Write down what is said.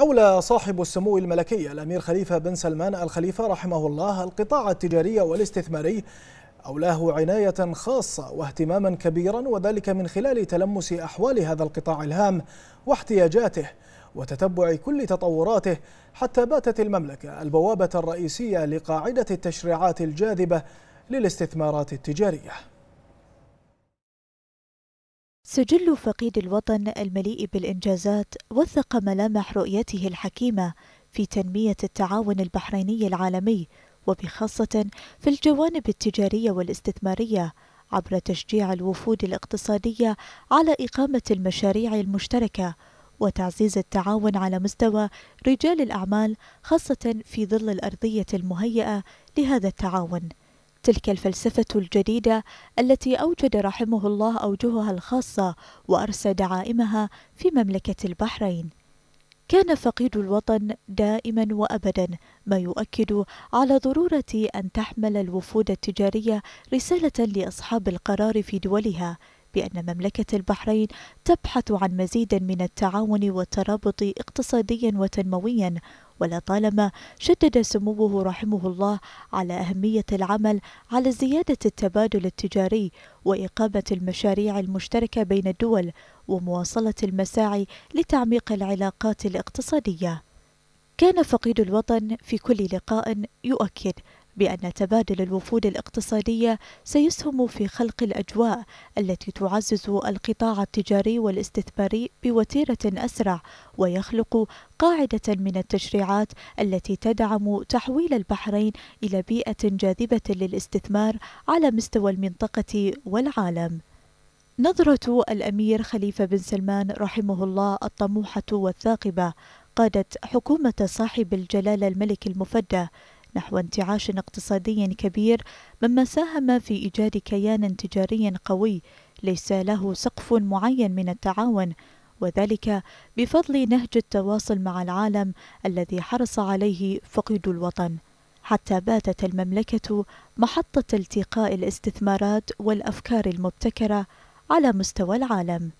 أولى صاحب السمو الملكي الأمير خليفة بن سلمان الخليفة رحمه الله القطاع التجاري والاستثماري أولاه عناية خاصة واهتماما كبيرا وذلك من خلال تلمس أحوال هذا القطاع الهام واحتياجاته وتتبع كل تطوراته حتى باتت المملكة البوابة الرئيسية لقاعدة التشريعات الجاذبة للاستثمارات التجارية سجل فقيد الوطن المليء بالإنجازات وثق ملامح رؤيته الحكيمة في تنمية التعاون البحريني العالمي وبخاصة في الجوانب التجارية والاستثمارية عبر تشجيع الوفود الاقتصادية على إقامة المشاريع المشتركة وتعزيز التعاون على مستوى رجال الأعمال خاصة في ظل الأرضية المهيئة لهذا التعاون تلك الفلسفة الجديدة التي أوجد رحمه الله أوجهها الخاصة وأرسى دعائمها في مملكة البحرين كان فقيد الوطن دائما وابدا ما يؤكد على ضروره ان تحمل الوفود التجاريه رساله لاصحاب القرار في دولها بان مملكه البحرين تبحث عن مزيد من التعاون والترابط اقتصاديا وتنمويا ولطالما شدد سموه رحمه الله على أهمية العمل على زيادة التبادل التجاري وإقامة المشاريع المشتركة بين الدول ومواصلة المساعي لتعميق العلاقات الاقتصادية كان فقيد الوطن في كل لقاء يؤكد بأن تبادل الوفود الاقتصادية سيسهم في خلق الأجواء التي تعزز القطاع التجاري والاستثماري بوتيرة أسرع ويخلق قاعدة من التشريعات التي تدعم تحويل البحرين إلى بيئة جاذبة للاستثمار على مستوى المنطقة والعالم. نظرة الأمير خليفة بن سلمان رحمه الله الطموحة والثاقبة قادت حكومة صاحب الجلالة الملك المفدى نحو انتعاش اقتصادي كبير مما ساهم في إيجاد كيان تجاري قوي ليس له سقف معين من التعاون وذلك بفضل نهج التواصل مع العالم الذي حرص عليه فقد الوطن حتى باتت المملكة محطة التقاء الاستثمارات والأفكار المبتكرة على مستوى العالم